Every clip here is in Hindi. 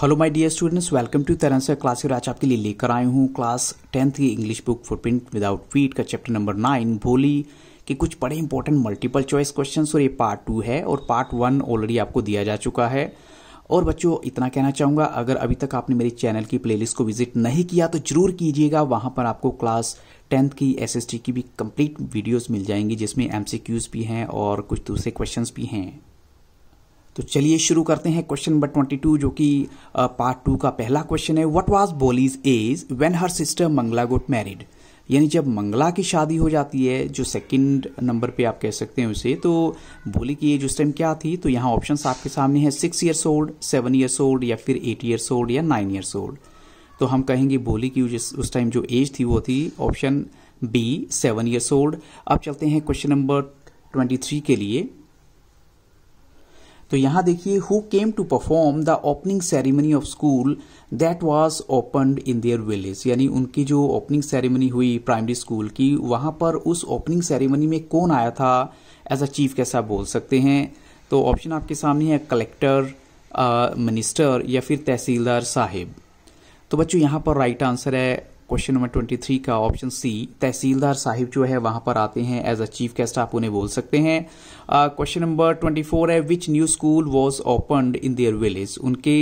hello my dear students welcome to तरह से क्लास आज आपके लिए लेकर आए हूँ क्लास टेंथ की English book print without feet का चैप्टर नंबर नाइन भोली के कुछ बड़े इंपॉर्टेंट मल्टीपल चॉइस क्वेश्चन और ये पार्ट टू है और पार्ट वन ऑलरेडी आपको दिया जा चुका है और बच्चों इतना कहना चाहूँगा अगर अभी तक आपने मेरे चैनल की प्लेलिस्ट को विजिट नहीं किया तो जरूर कीजिएगा वहाँ पर आपको क्लास टेंथ की एसएसटी की भी कंप्लीट वीडियोस मिल जाएंगी जिसमें एमसीक्यूज भी हैं और कुछ दूसरे क्वेश्चंस भी हैं तो चलिए शुरू करते हैं क्वेश्चन नंबर ट्वेंटी टू जो कि पार्ट टू का पहला क्वेश्चन है what was Bholi's age when her sister Mangala got married यानी जब मंगला की शादी हो जाती है जो सेकंड नंबर पे आप कह सकते हैं उसे तो बोली की एज उस टाइम क्या थी तो यहाँ ऑप्शंस आपके सामने है six years old seven years old या फिर एट ईयर्स ओल्ड या नाइन ईयर्स ओल्ड तो हम कहेंगे बोली की उस टाइम जो एज थी वो थी option B seven years old अब चलते हैं क्वेश्चन नंबर ट्वेंटी थ्री के लिए तो यहां देखिए who came to perform the opening ceremony of school that was opened in their village यानी उनकी जो ओपनिंग सेरेमनी हुई प्राइमरी स्कूल की वहां पर उस ओपनिंग सेरेमनी में कौन आया था एज अ चीफ कैसा बोल सकते हैं तो ऑप्शन आपके सामने है कलेक्टर मिनिस्टर uh, या फिर तहसीलदार साहिब तो बच्चों यहां पर राइट आंसर है क्वेश्चन नंबर ट्वेंटी थ्री का ऑप्शन सी तहसीलदार साहिब जो है वहां पर आते हैं एज अ चीफ गेस्ट आप उन्हें बोल सकते हैं क्वेश्चन नंबर ट्वेंटी फोर है which new school was open in their village उनके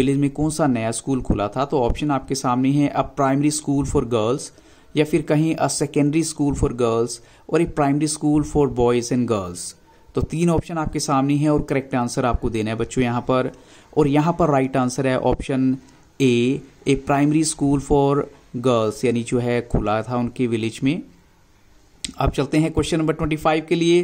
विलेज में कौन सा नया स्कूल खुला था तो ऑप्शन आपके सामने है a primary school for girls या फिर कहीं a secondary school for girls और a primary school for boys and girls तो तीन ऑप्शन आपके सामने है और करेक्ट आंसर आपको देना है बच्चों यहाँ पर और यहाँ पर राइट right आंसर है option A A primary school for girls यानी जो है खुला था उनके विलेज में अब चलते हैं क्वेश्चन नंबर ट्वेंटी फाइव के लिए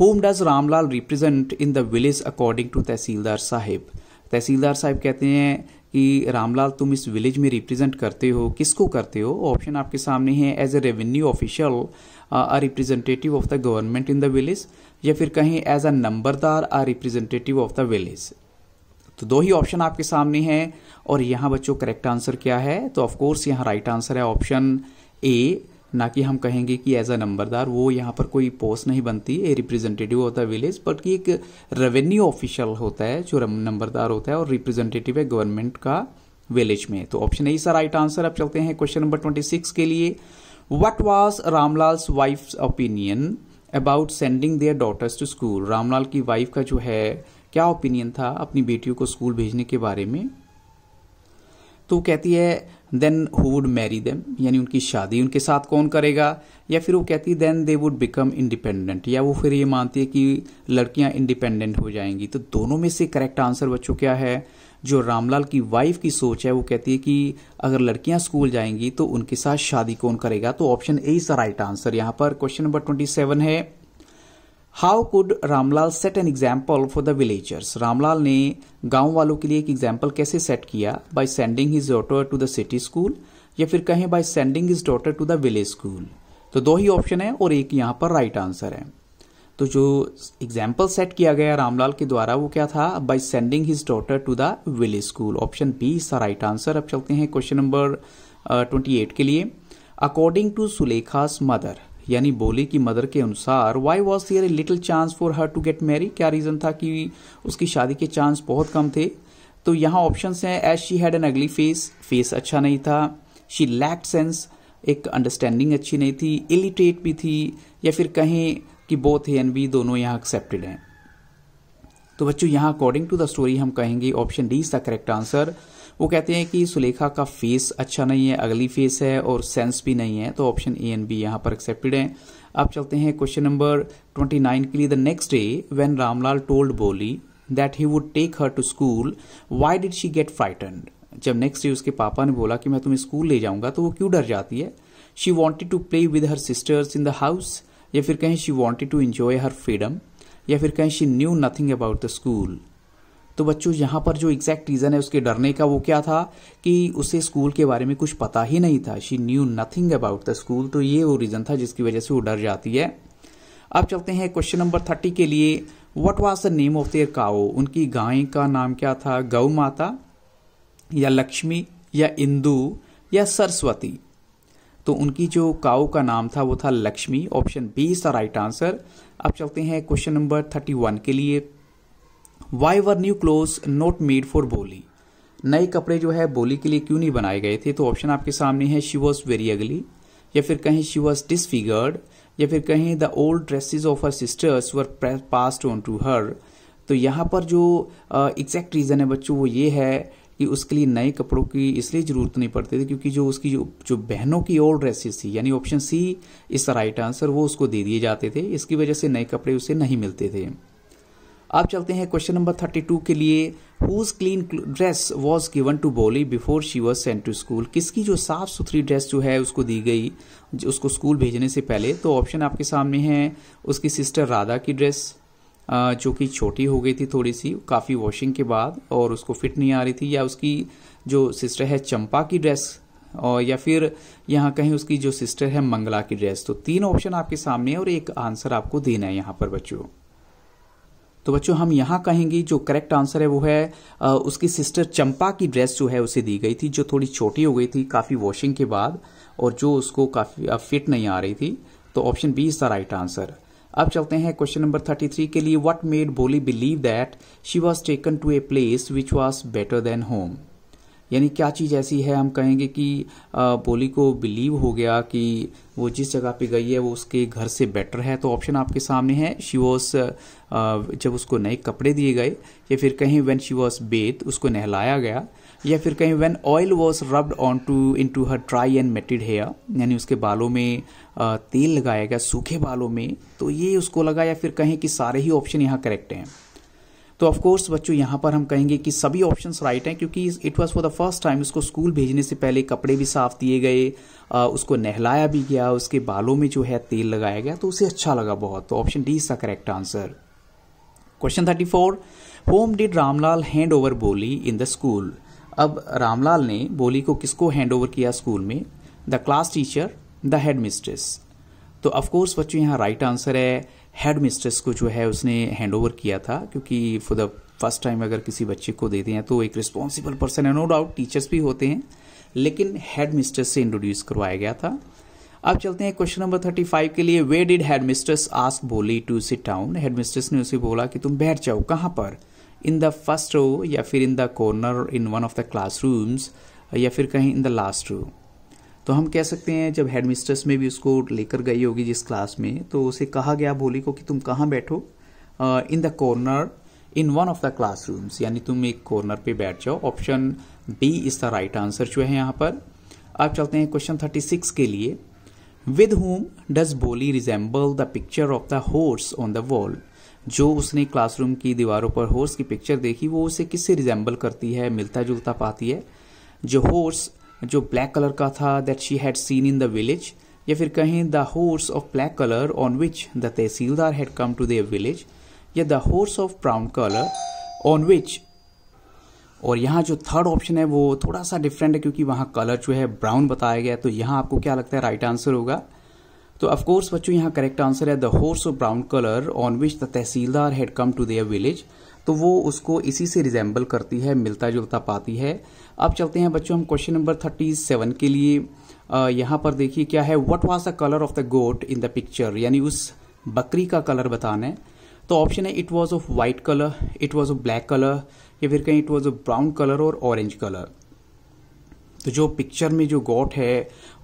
whom does Ramlal represent in the village according to Tehsildar Sahib Tehsildar Sahib कहते हैं कि रामलाल तुम इस विलेज में रिप्रेजेंट करते हो किसको करते हो ऑप्शन आपके सामने है as a revenue official a representative of the government in the village या फिर कहें as a Numberdar a representative of the village तो दो ही ऑप्शन आपके सामने हैं और यहाँ बच्चों करेक्ट आंसर क्या है तो ऑफकोर्स यहाँ राइट आंसर है ऑप्शन ए ना कि हम कहेंगे कि एज अ नंबरदार वो यहाँ पर कोई पोस्ट नहीं बनती ए रिप्रेजेंटेटिव होता है विलेज बट कि एक रेवेन्यू ऑफिशियल होता है जो नंबरदार होता है और रिप्रेजेंटेटिव है गवर्नमेंट का विलेज में तो option A sir right answer अब चलते हैं क्वेश्चन नंबर ट्वेंटी सिक्स के लिए what was Ramlal's wife opinion about sending their daughters to school Ramlal की वाइफ का जो है क्या ओपिनियन था अपनी बेटियों को स्कूल भेजने के बारे में तो कहती है then who would marry them यानी उनकी शादी उनके साथ कौन करेगा या फिर वो कहती है then they would become independent या वो फिर ये मानती है कि लड़कियां इंडिपेंडेंट हो जाएंगी तो दोनों में से करेक्ट आंसर बच्चों क्या है जो रामलाल की वाइफ की सोच है वो कहती है कि अगर लड़कियां स्कूल जाएंगी तो उनके साथ शादी कौन करेगा तो option A is the right answer यहां पर क्वेश्चन नंबर ट्वेंटी सेवन है how could Ramlal set an example for the villagers Ramlal ने गांव वालों के लिए एक एग्जाम्पल कैसे सेट किया by sending his daughter to the city school या फिर कहें by sending his daughter to the village school तो दो ही ऑप्शन है और एक यहां पर राइट right आंसर है तो जो एग्जाम्पल सेट किया गया रामलाल के द्वारा वो क्या था by sending his daughter to the village school option B इसका राइट आंसर अब चलते हैं क्वेश्चन नंबर ट्वेंटी एट के लिए अकॉर्डिंग टू सुलेखास मदर यानी बोली की मदर के अनुसार why was there a little chance for her to get married क्या रीज़न था कि उसकी शादी के चांस बहुत कम थे तो यहाँ ऑप्शन हैं as she had an ugly face face अच्छा नहीं था शी लैक सेंस एक अंडरस्टैंडिंग अच्छी नहीं थी इलिटेट भी थी या फिर कहें कि बोथ ए एंड बी दोनों यहाँ एक्सेप्टेड हैं तो बच्चों यहाँ अकॉर्डिंग टू द स्टोरी हम कहेंगे option D is the correct answer वो कहते हैं कि सुलेखा का फेस अच्छा नहीं है अगली फेस है और सेंस भी नहीं है तो ऑप्शन ए एंड बी यहाँ पर एक्सेप्टेड है अब चलते हैं क्वेश्चन नंबर ट्वेंटी नाइन के लिए the next day when Ramlal told Bholi that he would take her to school why did she get frightened जब नेक्स्ट डे उसके पापा ने बोला कि मैं तुम्हें स्कूल ले जाऊंगा तो वो क्यों डर जाती है she wanted to play with her sisters in the house या फिर कहें she wanted to enjoy her freedom या फिर कहें she knew nothing about the school तो बच्चों यहां पर जो एग्जैक्ट रीजन है उसके डरने का वो क्या था कि उसे स्कूल के बारे में कुछ पता ही नहीं था she knew nothing about the school तो ये वो रीजन था जिसकी वजह से वो डर जाती है अब चलते हैं क्वेश्चन नंबर थर्टी के लिए what was the name of their cow उनकी गाय का नाम क्या था गौ माता या लक्ष्मी या इंदु या सरस्वती तो उनकी जो काओ का नाम था वो था Lakshmi option B is the right answer अब चलते हैं क्वेश्चन नंबर थर्टी वन के लिए why were new cloth not made for Bholi नए कपड़े जो है बोली के लिए क्यों नहीं बनाए गए थे तो ऑप्शन आपके सामने है शी वॉज वेरी अगली या फिर कहें शी वॉज डिसफिगर्ड या फिर कहें the old dresses of her sisters were passed on to her तो यहाँ पर जो एग्जैक्ट रीज़न है बच्चों वो ये है कि उसके लिए नए कपड़ों की इसलिए ज़रूरत नहीं पड़ती थी क्योंकि जो उसकी जो जो बहनों की ओल्ड ड्रेसेस थी यानी ऑप्शन सी इस द राइट आंसर वो उसको दे दिए जाते थे इसकी वजह से नए कपड़े उसे नहीं मिलते थे अब चलते हैं क्वेश्चन नंबर थर्टी टू के लिए whose clean dress was given to Bholi before she was sent to school किसकी जो साफ सुथरी ड्रेस जो है उसको दी गई उसको स्कूल भेजने से पहले तो ऑप्शन आपके सामने है उसकी सिस्टर राधा की ड्रेस जो कि छोटी हो गई थी थोड़ी सी काफ़ी वॉशिंग के बाद और उसको फिट नहीं आ रही थी या उसकी जो सिस्टर है चंपा की ड्रेस और या फिर यहाँ कहीं उसकी जो सिस्टर है मंगला की ड्रेस तो तीन ऑप्शन आपके सामने और एक आंसर आपको देना है यहाँ पर बच्चों तो बच्चों हम यहाँ कहेंगे जो करेक्ट आंसर है वो है आ, उसकी सिस्टर चंपा की ड्रेस जो है उसे दी गई थी जो थोड़ी छोटी हो गई थी काफ़ी वॉशिंग के बाद और जो उसको काफ़ी फिट नहीं आ रही थी तो option B is the right answer अब चलते हैं क्वेश्चन नंबर थर्टी थ्री के लिए what made Bholi believe that she was taken to a place which was better than home यानी क्या चीज़ ऐसी है हम कहेंगे कि बोली को बिलीव हो गया कि वो जिस जगह पे गई है वो उसके घर से बेटर है तो ऑप्शन आपके सामने है शी वॉज जब उसको नए कपड़े दिए गए या फिर कहीं वेन शी वॉज बेत उसको नहलाया गया या फिर कहीं when oil was rubbed on to in to her dry and matted hair यानी उसके बालों में तेल लगाया गया सूखे बालों में तो ये उसको लगा या फिर कहें कि सारे ही ऑप्शन यहाँ करेक्ट हैं तो ऑफकोर्स बच्चों यहाँ पर हम कहेंगे कि सभी ऑप्शन राइट हैं क्योंकि it was for the first time उसको स्कूल भेजने से पहले कपड़े भी साफ दिए गए उसको नहलाया भी गया उसके बालों में जो है तेल लगाया गया तो उसे अच्छा लगा बहुत तो ऑप्शन डी इसका correct answer question thirty four whom did Ramlal hand over Bholi in the school अब रामलाल ने बोली को किसको हैंड ओवर किया स्कूल में the class teacher the headmistress तो ऑफकोर्स बच्चों यहाँ राइट आंसर है हेड मिस्ट्रेस को जो है उसने हैंड ओवर किया था क्योंकि फॉर द फर्स्ट टाइम अगर किसी बच्चे को देते हैं तो एक रिस्पॉन्सिबल पर्सन है नो डाउट टीचर्स भी होते हैं लेकिन हेड मिस्ट्रेस से इंट्रोड्यूस करवाया गया था अब चलते हैं क्वेश्चन नंबर थर्टी फाइव के लिए where did headmistress ask Bholi to sit down headmistress ने उसे बोला कि तुम बैठ जाओ कहाँ पर इन द फर्स्ट रो या फिर in the corner in one of the classrooms या फिर कहीं इन द लास्ट रो तो हम कह सकते हैं जब हेडमिस्ट्रेस में भी उसको लेकर गई होगी जिस क्लास में तो उसे कहा गया भोली को कि तुम कहाँ बैठो in the corner in one of the classrooms यानी तुम एक कॉर्नर पे बैठ जाओ option B is the right answer जो है यहाँ पर आप चलते हैं क्वेश्चन थर्टी सिक्स के लिए with whom does Bholi resemble the picture of the horse on the wall जो उसने क्लासरूम की दीवारों पर हॉर्स की पिक्चर देखी वो उसे किससे रिजेंबल करती है मिलता जुलता पाती है जो हॉर्स जो ब्लैक कलर का था that she had seen in the village या फिर कहें the horse of black colour on which the tehsildar had come to their village या the horse of brown colour on which और यहाँ जो थर्ड ऑप्शन है वो थोड़ा सा डिफरेंट है क्योंकि वहाँ कलर जो है ब्राउन बताया गया है तो यहाँ आपको क्या लगता है राइट right आंसर होगा तो ऑफकोर्स बच्चों यहाँ करेक्ट आंसर है the horse of brown colour on which the tehsildar had come to their village तो वो उसको इसी से रिजेंबल करती है मिलता जुलता पाती है अब चलते हैं बच्चों हम क्वेश्चन नंबर थर्टी सेवन के लिए यहां पर देखिए क्या है what was the colour of the goat in the picture यानी उस बकरी का कलर बताना है तो ऑप्शन है it was of white colour it was of black colour या फिर कहीं it was of brown colour और ऑरेंज कलर तो जो पिक्चर में जो गोट है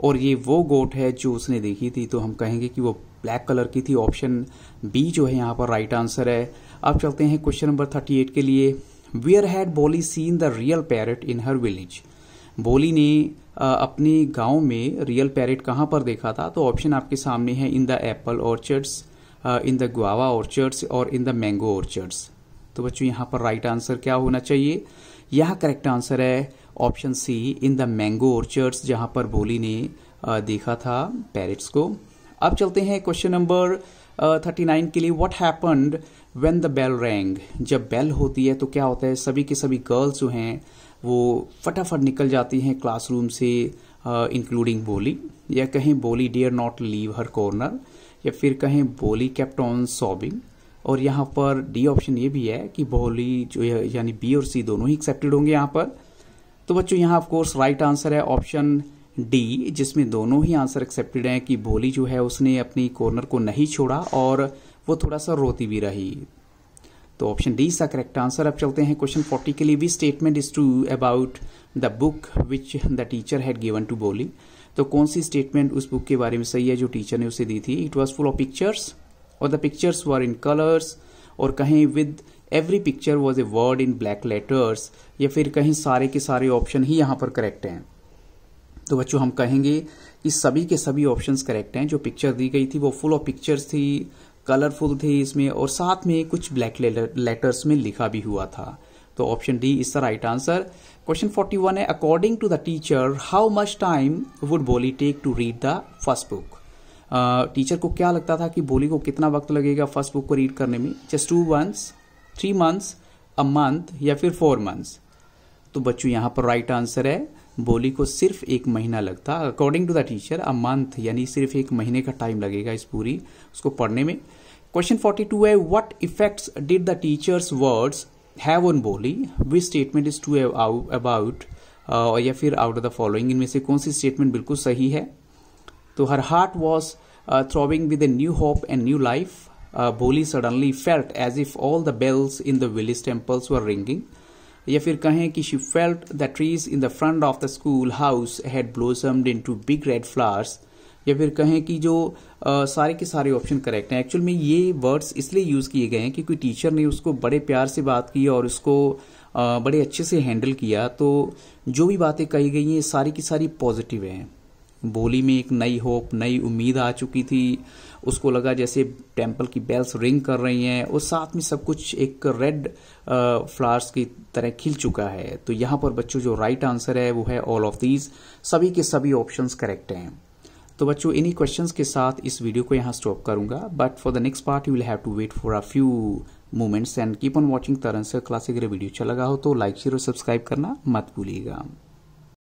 और ये वो गोट है जो उसने देखी थी तो हम कहेंगे कि वो ब्लैक कलर की थी ऑप्शन बी जो है यहाँ पर राइट आंसर है अब चलते हैं क्वेश्चन नंबर थर्टी एट के लिए where had Bholi seen the real parrot in her village Bholi ने अपने गांव में रियल पैरट कहाँ पर देखा था तो ऑप्शन आपके सामने है in the apple orchards in the guava orchards और इन द मैंगो ऑर्चर्ड्स तो बच्चों यहाँ पर राइट आंसर क्या होना चाहिए यह करेक्ट आंसर है option C in the mango orchards जहाँ पर बोली ने देखा था पैरट्स को अब चलते हैं क्वेश्चन नंबर थर्टी नाइन के लिए what happened when the bell rang जब बेल होती है तो क्या होता है सभी के सभी गर्ल्स जो हैं वो फटाफट निकल जाती हैं क्लासरूम से इंक्लूडिंग uh, बोली या कहें Bholi dared not leave her corner या फिर कहें बोली कैप्ट ऑन सॉबिंग और यहाँ पर डी ऑप्शन ये भी है कि बोली जो यानी बी और सी दोनों ही एक्सेप्टेड होंगे यहाँ पर तो बच्चों यहाँ ऑफकोर्स राइट आंसर है ऑप्शन डी जिसमें दोनों ही आंसर एक्सेप्टेड हैं कि भोली जो है उसने अपनी कॉर्नर को नहीं छोड़ा और वो थोड़ा सा रोती भी रही तो ऑप्शन डी इसका करेक्ट आंसर अब चलते हैं क्वेश्चन फोर्टी के लिए भी statement is true about the book which the teacher had given to Bholi तो कौन सी स्टेटमेंट उस बुक के बारे में सही है जो टीचर ने उसे दी थी it was full of pictures और the pictures were in colours और कहीं with every picture was a word in black letters या फिर कहीं सारे के सारे ऑप्शन ही यहाँ पर करेक्ट हैं तो बच्चों हम कहेंगे कि सभी के सभी ऑप्शंस करेक्ट हैं जो पिक्चर दी गई थी वो फुल ऑफ पिक्चर्स थी कलरफुल थी इसमें और साथ में कुछ ब्लैक लेटर्स में लिखा भी हुआ था तो option D is the right answer question 41 है according to the teacher how much time would Bholi take to read the first book teacher को क्या लगता था कि बोली को कितना वक्त लगेगा फर्स्ट बुक को रीड करने में just two months three months a month या फिर फोर मंथ्स तो बच्चों यहां पर राइट right आंसर है बोली को सिर्फ एक महीना लगता according to the teacher a month यानी सिर्फ एक महीने का टाइम लगेगा इस पूरी उसको पढ़ने में क्वेश्चन 42 है what effects did the teacher's words have on Bholi which statement is true about या फिर आउट ऑफ द फॉलोइंग इनमें से कौन सी स्टेटमेंट बिल्कुल सही है तो her heart was throbbing with a new hope and new life Bholi suddenly felt as if all the bells in the village temples were ringing या फिर कहें कि she felt the trees in the front of the school house had blossomed into big red flowers या फिर कहें कि जो आ, सारे के सारे ऑप्शन करेक्ट हैं एक्चुअल में ये वर्ड्स इसलिए यूज़ किए गए हैं कोई टीचर ने उसको बड़े प्यार से बात की और उसको आ, बड़े अच्छे से हैंडल किया तो जो भी बातें कही गई हैं सारी की सारी पॉजिटिव हैं बोली में एक नई होप नई उम्मीद आ चुकी थी उसको लगा जैसे टेम्पल की बेल्स रिंग कर रही हैं और साथ में सब कुछ एक रेड फ्लावर्स की तरह खिल चुका है तो यहाँ पर बच्चों जो राइट आंसर है वो है ऑल ऑफ दीज सभी के सभी ऑप्शंस करेक्ट हैं तो बच्चों इन्हीं क्वेश्चंस के साथ इस वीडियो को यहाँ स्टॉप करूंगा but for the next part you will have to wait for a few moments and keep on watching तरन से क्लासिक वीडियो अच्छा लगा हो तो लाइक शेयर और सब्सक्राइब करना मत भूलिएगा